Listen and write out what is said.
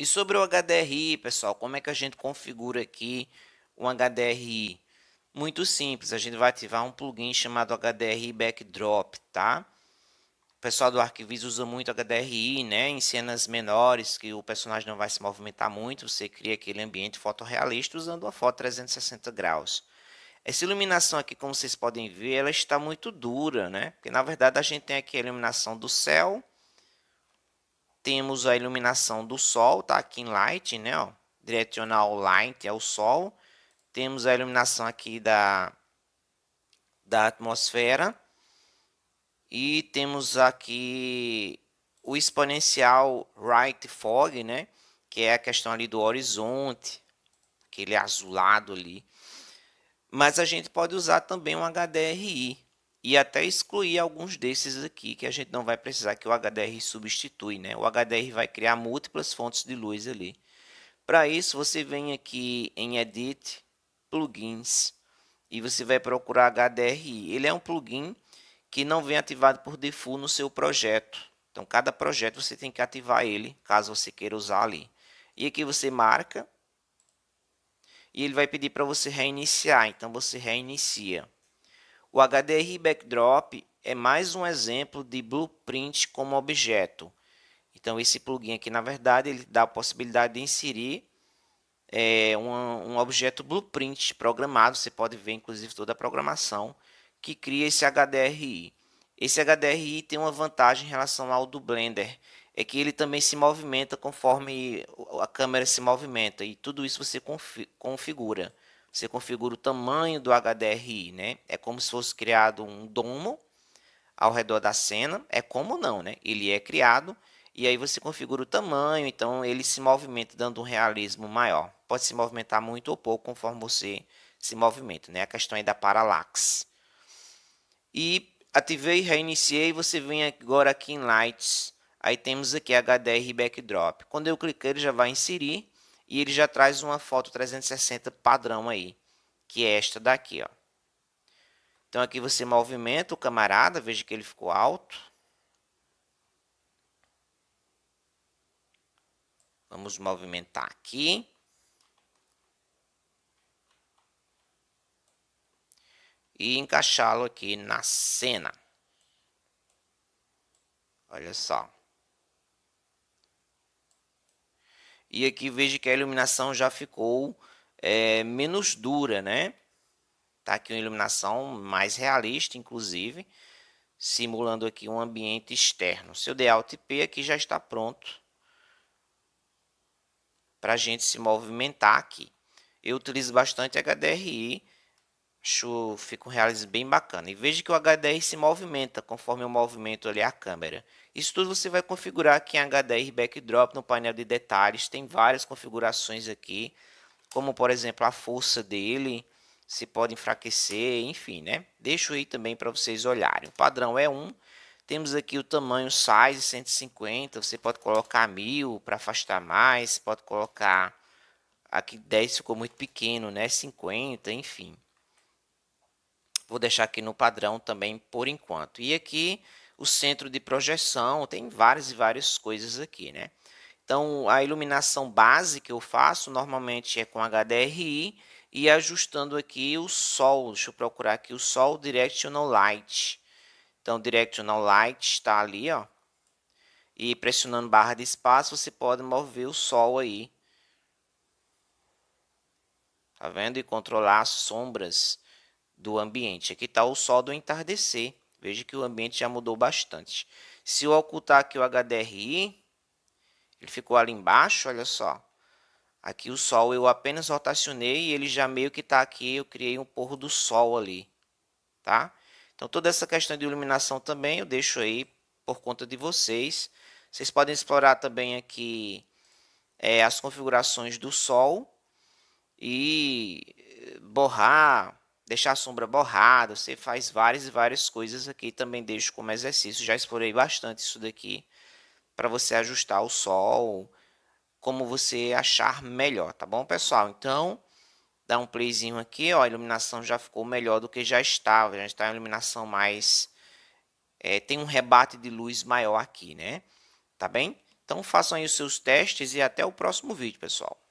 E sobre o HDRI, pessoal, como é que a gente configura aqui um HDRI? Muito simples, a gente vai ativar um plugin chamado HDRI Backdrop, tá? O pessoal do Arquivis usa muito HDRI, né? Em cenas menores, que o personagem não vai se movimentar muito, você cria aquele ambiente fotorrealista usando uma foto 360 graus. Essa iluminação aqui, como vocês podem ver, ela está muito dura, né? Porque na verdade a gente tem aqui a iluminação do céu, temos a iluminação do sol, tá? Aqui em light, né? Ó, direcional light é o sol. Temos a iluminação aqui da, da atmosfera. E temos aqui o exponencial right fog, né? Que é a questão ali do horizonte, aquele azulado ali. Mas a gente pode usar também um HDRI, e até excluir alguns desses aqui que a gente não vai precisar que o HDR substitui, né? O HDR vai criar múltiplas fontes de luz ali. Para isso, você vem aqui em Edit, Plugins, e você vai procurar HDRI. Ele é um plugin que não vem ativado por default no seu projeto. Então, cada projeto você tem que ativar ele, caso você queira usar ali. E aqui você marca, e ele vai pedir para você reiniciar. Então, você reinicia. O HDRI Backdrop é mais um exemplo de blueprint como objeto. Então, esse plugin aqui, na verdade, ele dá a possibilidade de inserir é, um, um objeto blueprint programado. Você pode ver, inclusive, toda a programação que cria esse HDRI. Esse HDRI tem uma vantagem em relação ao do Blender, é que ele também se movimenta conforme a câmera se movimenta e tudo isso você configura você configura o tamanho do HDRI, né? É como se fosse criado um domo ao redor da cena. É como não, né? Ele é criado e aí você configura o tamanho, então ele se movimenta dando um realismo maior. Pode se movimentar muito ou pouco conforme você se movimenta, né? A questão aí da paralaxe. E ativei, reiniciei, você vem agora aqui em Lights. Aí temos aqui HDR Backdrop. Quando eu clicar, ele já vai inserir e ele já traz uma foto 360 padrão aí, que é esta daqui, ó. Então aqui você movimenta o camarada, veja que ele ficou alto. Vamos movimentar aqui. E encaixá-lo aqui na cena. Olha só. E aqui veja que a iluminação já ficou é, menos dura, né? Tá aqui uma iluminação mais realista, inclusive, simulando aqui um ambiente externo. Se eu der Alt P, aqui já está pronto para a gente se movimentar aqui. Eu utilizo bastante HDRI, Acho, fica um realismo bem bacana. E veja que o HDR se movimenta conforme o movimento ali a câmera. Isso tudo você vai configurar aqui em HDR Backdrop no painel de detalhes. Tem várias configurações aqui, como por exemplo a força dele, se pode enfraquecer, enfim, né? Deixo aí também para vocês olharem. O padrão é 1. Temos aqui o tamanho size 150, você pode colocar 1000 para afastar mais, pode colocar aqui 10 ficou muito pequeno, né? 50, enfim. Vou deixar aqui no padrão também por enquanto. E aqui o centro de projeção, tem várias e várias coisas aqui, né? Então, a iluminação base que eu faço normalmente é com HDRI e ajustando aqui o sol. Deixa eu procurar aqui o sol Directional Light. Então, Directional Light está ali, ó. E pressionando barra de espaço, você pode mover o sol aí. Tá vendo? E controlar as sombras do ambiente. Aqui está o sol do entardecer. Veja que o ambiente já mudou bastante. Se eu ocultar aqui o HDRI, ele ficou ali embaixo, olha só. Aqui o sol eu apenas rotacionei e ele já meio que está aqui, eu criei um pôr do sol ali, tá? Então toda essa questão de iluminação também eu deixo aí por conta de vocês. Vocês podem explorar também aqui é, as configurações do sol e eh, borrar, deixar a sombra borrada, você faz várias e várias coisas aqui, também deixo como exercício, já explorei bastante isso daqui, para você ajustar o sol, como você achar melhor, tá bom, pessoal? Então, dá um playzinho aqui, ó, a iluminação já ficou melhor do que já estava, já está uma iluminação mais... É, tem um rebate de luz maior aqui, né? Tá bem? Então façam aí os seus testes e até o próximo vídeo, pessoal.